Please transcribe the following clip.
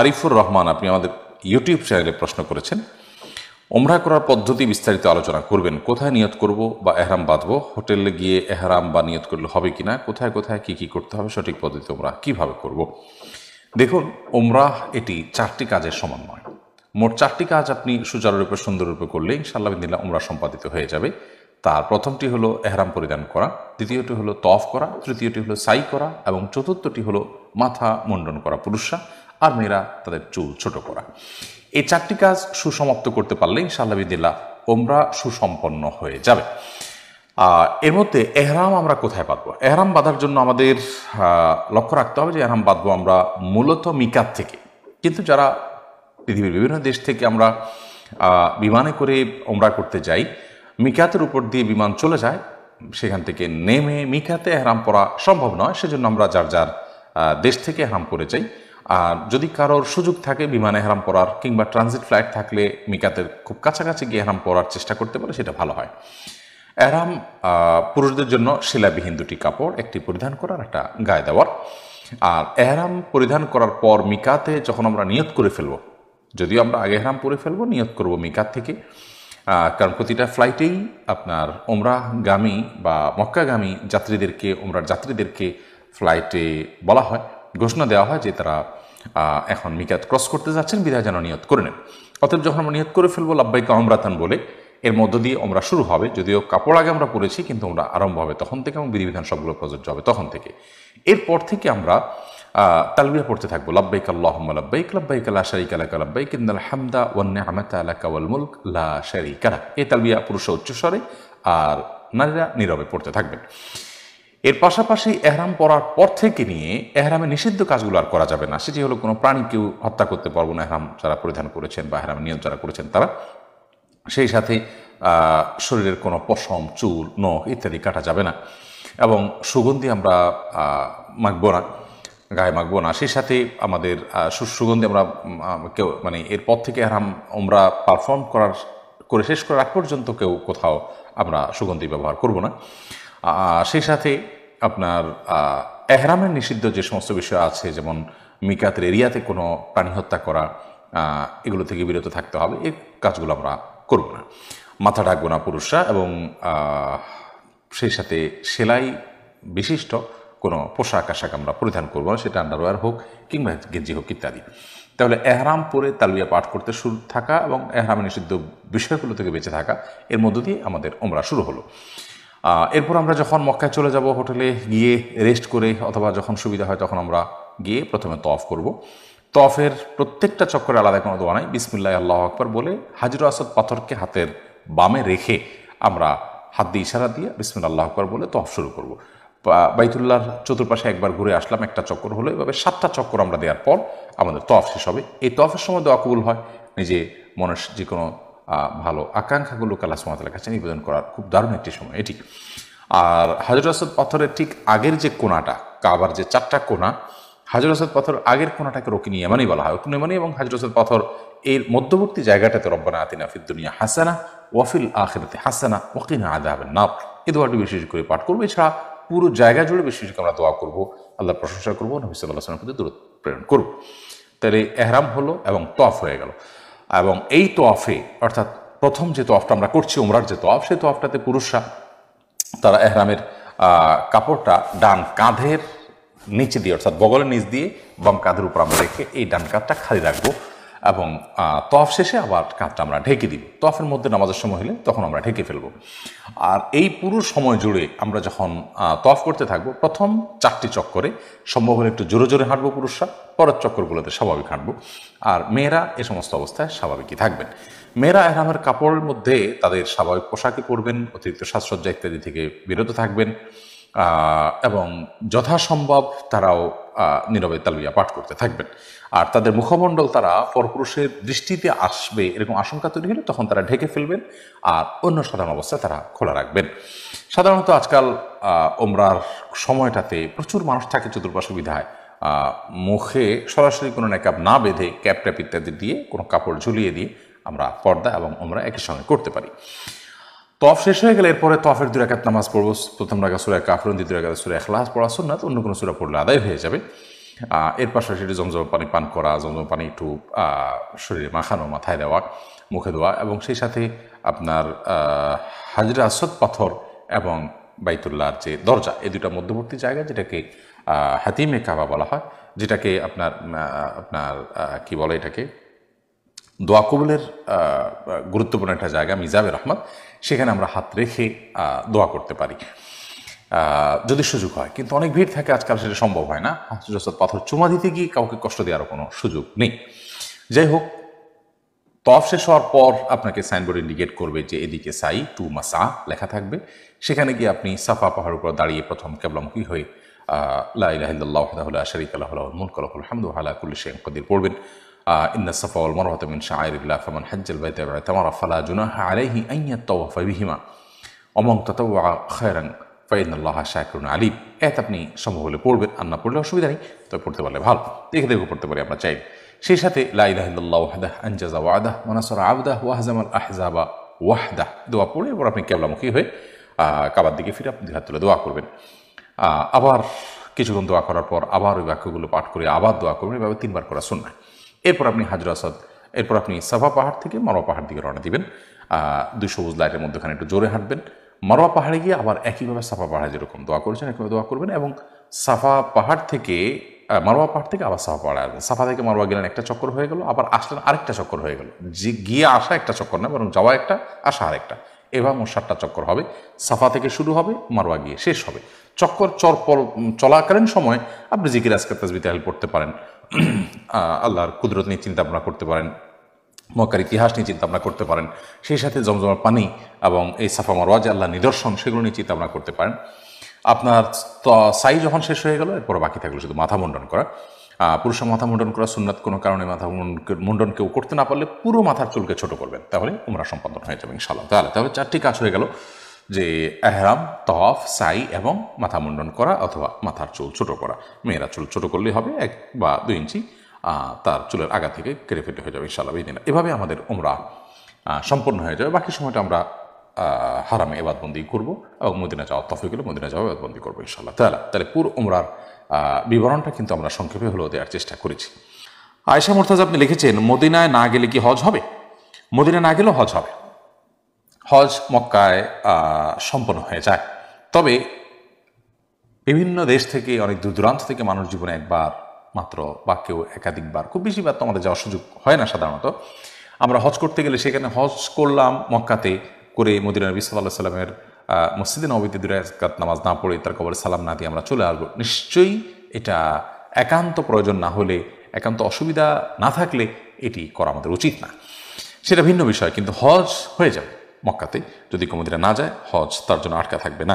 আরিফুর রহমান আপনি আমাদের ইউটিউব চ্যানেলে প্রশ্ন করেছেন ওমরা করার পদ্ধতি বিস্তারিত আলোচনা করবেন কোথায় নিয়ত করব বা এহরাম বাঁধব হোটেলে গিয়ে এহরাম বা নিয়ত করলে হবে কি না কোথায় কোথায় কি কি করতে হবে সঠিক পদ্ধতি ওমরা কীভাবে করব। দেখুন ওমরাহ এটি চারটি কাজের সমান নয় মোট চারটি কাজ আপনি সুচারুরূপে সুন্দররূপে করলে ইনশাল্লাহ দিল্লা ওমরা সম্পাদিত হয়ে যাবে তার প্রথমটি হলো এহরাম পরিধান করা দ্বিতীয়টি হলো তফ করা তৃতীয়টি হলো সাই করা এবং চতুর্থটি হলো মাথা মুন্ডন করা পুরুষরা আর মেয়েরা তাদের চুল ছোট করা এই চারটি কাজ সুসমাপ্ত করতে পারলে ইনশাআল্লাহ বিদিল্লা ওমরা সুসম্পন্ন হয়ে যাবে এর মধ্যে এহরাম আমরা কোথায় বাঁধবো এহরাম বাঁধার জন্য আমাদের লক্ষ্য রাখতে হবে যে এহরাম বাঁধবো আমরা মূলত মিকাত থেকে কিন্তু যারা পৃথিবীর বিভিন্ন দেশ থেকে আমরা বিমানে করে ওমরা করতে যাই মিকাতের উপর দিয়ে বিমান চলে যায় সেখান থেকে নেমে মিকাতে এহরাম পরা সম্ভব নয় সেজন্য আমরা যার যার দেশ থেকে এহরাম করে যাই আর যদি কারোর সুযোগ থাকে বিমানে হেরাম পড়ার কিংবা ট্রানজিট ফ্লাইট থাকলে মিকাতের খুব কাছাকাছি গিয়ে হেরাম পড়ার চেষ্টা করতে পারে সেটা ভালো হয় এহরাম পুরুষদের জন্য শিলাবিহীন দুটি কাপড় একটি পরিধান করার একটা গায়ে দেওয়ার আর এহরাম পরিধান করার পর মিকাতে যখন আমরা নিয়ত করে ফেলব যদিও আমরা আগে হেরাম পরে ফেলবো নিয়ত করব মিকাত থেকে কারণ প্রতিটা ফ্লাইটেই আপনার ওমরাগামী বা মক্কাগামী যাত্রীদেরকে ওমরার যাত্রীদেরকে ফ্লাইটে বলা হয় ঘোষণা দেওয়া হয় যে তারা এখন মিকাত ক্রস করতে যাচ্ছেন বিদায় যেন নিয়ত করে নেন অতএব যখন আমরা নিয়ত করে ফেলবো লাভবাইকে অমরাতন বলে এর মধ্য দিয়ে আমরা শুরু হবে যদিও কাপড় আগে আমরা পরেছি কিন্তু আমরা আরম্ভ হবে তখন থেকে এবং বিধিবিধান সবগুলো প্রযোজ্য হবে তখন থেকে এরপর থেকে আমরা তালবিয়া পড়তে থাকবো লাব্বাইক আল্লাহ লাব্বাইক লাব্বাইক আল্লাহ শারিক আলাক লাব্বাইক ইন্দাল হামদা ওয়ান্নে আহমেদ আলাক ওয়াল মুলক লা শারিক আলাক এই তালবিয়া পুরুষ উচ্চস্বরে আর নারীরা নীরবে পড়তে থাকবেন এর পাশাপাশি এহরাম পরার পর থেকে নিয়ে এহরামে নিষিদ্ধ কাজগুলো আর করা যাবে না সেটি হলো কোনো প্রাণী কেউ হত্যা করতে পারবো না এহরাম যারা পরিধান করেছেন বা এহরাম নিয়ম যারা করেছেন তারা সেই সাথে শরীরের কোনো পশম চুল নখ ইত্যাদি কাটা যাবে না এবং সুগন্ধি আমরা মাখবো না গায়ে মাখবো না সেই সাথে আমাদের সুগন্ধি আমরা কেউ মানে এরপর থেকে এহরাম আমরা পারফর্ম করার করে শেষ করার আগ পর্যন্ত কেউ কোথাও আমরা সুগন্ধি ব্যবহার করব না সেই সাথে আপনার এহরামের নিষিদ্ধ যে সমস্ত বিষয় আছে যেমন মিকাতের এরিয়াতে কোনো প্রাণী হত্যা করা এগুলো থেকে বিরত থাকতে হবে এই কাজগুলো আমরা করব না মাথা ঢাকবো না পুরুষরা এবং সেই সাথে সেলাই বিশিষ্ট কোনো পোশাক আশাক আমরা পরিধান করবো না সেটা আন্ডারওয়্যার হোক কিংবা গেঞ্জি হোক ইত্যাদি তাহলে এহরাম পরে তালবিয়া পাঠ করতে শুরু থাকা এবং এহরাম নিষিদ্ধ বিষয়গুলো থেকে বেঁচে থাকা এর মধ্য দিয়ে আমাদের ওমরা শুরু হলো এরপর আমরা যখন মক্কায় চলে যাব হোটেলে গিয়ে রেস্ট করে অথবা যখন সুবিধা হয় তখন আমরা গিয়ে প্রথমে তফ করব তফের প্রত্যেকটা চক্করে আলাদা কোনো দোয়া নাই বিসমুল্লাহ আল্লাহ আকবর বলে হাজির আসাদ পাথরকে হাতের বামে রেখে আমরা হাত দিয়ে ইশারা দিয়ে বিসমুল্লা আল্লাহ আকবর বলে তফ শুরু করব বাইতুল্লাহর চতুর্পাশে একবার ঘুরে আসলাম একটা চক্কর হলো এভাবে সাতটা চক্কর আমরা দেওয়ার পর আমাদের তফ শেষ হবে এই তফের সময় দোয়া কবুল হয় নিজে মনের যে কোনো ভালো আকাঙ্ক্ষাগুলো কালা সুমাতালের কাছে নিবেদন করার খুব দারুণ একটি সময় এটি আর হাজর আসাদ পাথরের ঠিক আগের যে কোনাটা কাবার যে চারটা কোনা হাজর আসাদ পাথর আগের কোনাটাকে নিয়ে এমানই বলা হয় রকিনি এমানি এবং হাজর আসাদ পাথর এর মধ্যবর্তী জায়গাটাতে রব্বানা আতিনা দুনিয়া হাসানা ওয়াফিল আখেরাতে হাসানা ওকিনা আদা হবে নাপ এ দোয়াটি বিশেষ করে পাঠ করবো এছাড়া পুরো জায়গা জুড়ে বিশেষ করে আমরা দোয়া করবো আল্লাহ প্রশংসা করবো নবী সাল্লাহ আসলামের প্রতি দূর প্রেরণ করবো তাহলে এহরাম হলো এবং তফ হয়ে গেল এবং এই তোয়াফে অর্থাৎ প্রথম যে তোয়াফটা আমরা করছি ওমরার যে তোয়াফ সেই তোয়াফটাতে পুরুষরা তারা এহরামের কাপড়টা ডান কাঁধের নিচে দিয়ে অর্থাৎ বগলের নিচ দিয়ে বাম কাঁধের উপর আমরা রেখে এই ডান কাঁধটা খালি রাখবো এবং তফ শেষে আবার কাঁধটা আমরা ঢেকে দিব তফের মধ্যে নামাজের সময় হলে তখন আমরা ঢেকে ফেলব আর এই পুরো সময় জুড়ে আমরা যখন তফ করতে থাকব প্রথম চারটি চক্করে সম্ভব হলে একটু জোরে জোরে হাঁটবো পুরুষরা পরের চক্করগুলোতে স্বাভাবিক হাঁটবো আর মেয়েরা এ সমস্ত অবস্থায় স্বাভাবিকই থাকবেন মেয়েরা এরামের কাপড়ের মধ্যে তাদের স্বাভাবিক পোশাকই পরবেন অতিরিক্ত সাজসজ্জা ইত্যাদি থেকে বিরত থাকবেন এবং যথাসম্ভব তারাও নীরবে তালুইয়া পাঠ করতে থাকবেন আর তাদের মুখমণ্ডল তারা পরপুরুষের দৃষ্টিতে আসবে এরকম আশঙ্কা তৈরি হলে তখন তারা ঢেকে ফেলবেন আর অন্য সাধারণ অবস্থায় তারা খোলা রাখবেন সাধারণত আজকাল ওমরার সময়টাতে প্রচুর মানুষ থাকে চতুর্পাশ বিধায় মুখে সরাসরি কোনো ন্যাকাপ না বেঁধে ক্যাপ ট্যাপ ইত্যাদি দিয়ে কোনো কাপড় ঝুলিয়ে দিয়ে আমরা পর্দা এবং ওমরা একই সঙ্গে করতে পারি তফ শেষ হয়ে গেলে এরপরে তফের দুই একাত নামাজ পড়বো প্রথম রাখা সুরা কাফরন দ্বিতীয় রাখা সুরা এখলাস পড়া না তো অন্য কোনো সুরা পড়লে আদায় হয়ে যাবে এর পাশাপাশি এটি জমজম পানি পান করা জমজম পানি একটু শরীরে মাখানো মাথায় দেওয়া মুখে দেওয়া এবং সেই সাথে আপনার হাজিরা আসদ পাথর এবং বাইতুল্লার যে দরজা এই দুটা মধ্যবর্তী জায়গা যেটাকে হাতিমে কাবা বলা হয় যেটাকে আপনার আপনার কি বলে এটাকে দোয়া কবুলের গুরুত্বপূর্ণ একটা জায়গা মিজাবের রহমান সেখানে আমরা হাত রেখে দোয়া করতে পারি যদি সুযোগ হয় কিন্তু অনেক ভিড় থাকে আজকাল সেটা সম্ভব হয় না হাসুজস্তাদ পাথর চুমা দিতে গিয়ে কাউকে কষ্ট দেওয়ার কোনো সুযোগ নেই যাই হোক তফ শেষ হওয়ার পর আপনাকে সাইনবোর্ড ইন্ডিকেট করবে যে এদিকে সাই টু মাসা লেখা থাকবে সেখানে গিয়ে আপনি সাফা পাহাড় উপর দাঁড়িয়ে প্রথম কেবলামুখী হয়ে লাহ শরিক আল্লাহ মুল কলহুল হামদু আলা কুল্লি শেখ কদির পড়বেন ইন্না সাফা উল মরহত মিন শাহরুল্লাহ ফমন হজ্জল বাইতে তামারা ফালা জুনাহা আলাইহি আইয়া তওয়াফা বিহিমা অমং ততওয়া খয়রাং ফাইনাল্লাহ শাহরুন আলিম এত আপনি সম্ভব হলে পড়বেন আর না পড়লে অসুবিধা নেই তবে পড়তে পারলে ভালো দেখে দেখে পড়তে পারি আমরা চাই সেই সাথে লাইদাহিল্লাহ ওয়াহদাহ আঞ্জাজা ওয়াদাহ মনাসরা আবদাহ ওয়াহজামাল আহজাবা ওয়াহদাহ দোয়া পড়ে এবার আপনি কেবলামুখী হয়ে কাবার দিকে ফিরে আপনি হাত তুলে দোয়া করবেন আবার কিছুক্ষণ দোয়া করার পর আবার ওই বাক্যগুলো পাঠ করে আবার দোয়া করবেন এভাবে তিনবার করা শুননা এরপর আপনি হাজর আসাদ এরপর আপনি সাভা পাহাড় থেকে মারোয়া পাহাড় দিকে রওনা দিবেন দুশো সবুজ লাইটের মধ্যখানে একটু জোরে হাঁটবেন মারোয়া পাহাড়ে গিয়ে আবার একইভাবে সাফা পাহাড়ে যেরকম দোয়া করেছেন একইভাবে দোয়া করবেন এবং সাফা পাহাড় থেকে মারোয়া পাহাড় থেকে আবার সাফা পাহাড়ে আসবেন সাফা থেকে মারোয়া গেলেন একটা চক্কর হয়ে গেল আবার আসলেন আরেকটা চক্কর হয়ে গেল যে গিয়ে আসা একটা চক্কর না বরং যাওয়া একটা আসা আরেকটা এভাবে মোট সাতটা চক্কর হবে সাফা থেকে শুরু হবে মারোয়া গিয়ে শেষ হবে চক্কর চর চলাকালীন সময় আপনি জিকির আজকার তাজবিতে হেল্প করতে পারেন আল্লাহর কুদরত নিয়ে চিন্তা ভাবনা করতে পারেন মক্কার ইতিহাস নিয়ে চিন্তা ভাবনা করতে পারেন সেই সাথে জমজমার পানি এবং এই সাফা মারোয়াজ আল্লাহ নিদর্শন সেগুলো নিয়ে চিন্তা ভাবনা করতে পারেন আপনার সাই যখন শেষ হয়ে গেল এরপর বাকি থাকলো শুধু মাথা মুন্ডন করা পুরুষ মাথা মুন্ডন করা সুন্নাত কোনো কারণে মাথা মুন্ডন কেউ করতে না পারলে পুরো মাথার চুলকে ছোট করবেন তাহলে উমরা সম্পাদন হয়ে যাবে ইনশাআল্লাহ তাহলে তাহলে চারটি কাজ হয়ে গেল যে এহরাম তফ সাই এবং মাথা মুন্ডন করা অথবা মাথার চুল ছোট করা মেয়েরা চুল ছোট করলে হবে এক বা দুই ইঞ্চি তার চুলের আগা থেকে কেড়ে ফেটে হয়ে যাবে ইনশাল্লাহ দিন এভাবে আমাদের ওমরা সম্পন্ন হয়ে যাবে বাকি সময়টা আমরা হারামে এবাদবন্দি করবো এবং মদিনা যাওয়া তফে গেলে মদিনা যাওয়া এবাদবন্দি করবো ইনশাল্লাহ তাহলে তাহলে পুরো ওমরার বিবরণটা কিন্তু আমরা সংক্ষেপে হলেও দেওয়ার চেষ্টা করেছি আয়সা মোর্তাজ আপনি লিখেছেন মদিনায় না গেলে কি হজ হবে মদিনায় না গেলেও হজ হবে হজ মক্কায় সম্পন্ন হয়ে যায় তবে বিভিন্ন দেশ থেকে অনেক দূর দূরান্ত থেকে মানুষ জীবনে একবার মাত্র বা কেউ একাধিকবার খুব বেশিবার তো আমাদের যাওয়ার সুযোগ হয় না সাধারণত আমরা হজ করতে গেলে সেখানে হজ করলাম মক্কাতে করে মদিনা নবী সাল্লাহ সাল্লামের মসজিদে নবীতে দূরে একাত নামাজ না পড়ে তার কবরে সালাম না দিয়ে আমরা চলে আসবো নিশ্চয়ই এটা একান্ত প্রয়োজন না হলে একান্ত অসুবিধা না থাকলে এটি করা আমাদের উচিত না সেটা ভিন্ন বিষয় কিন্তু হজ হয়ে যাবে মক্কাতে যদি কোনো না যায় হজ তার জন্য আটকা থাকবে না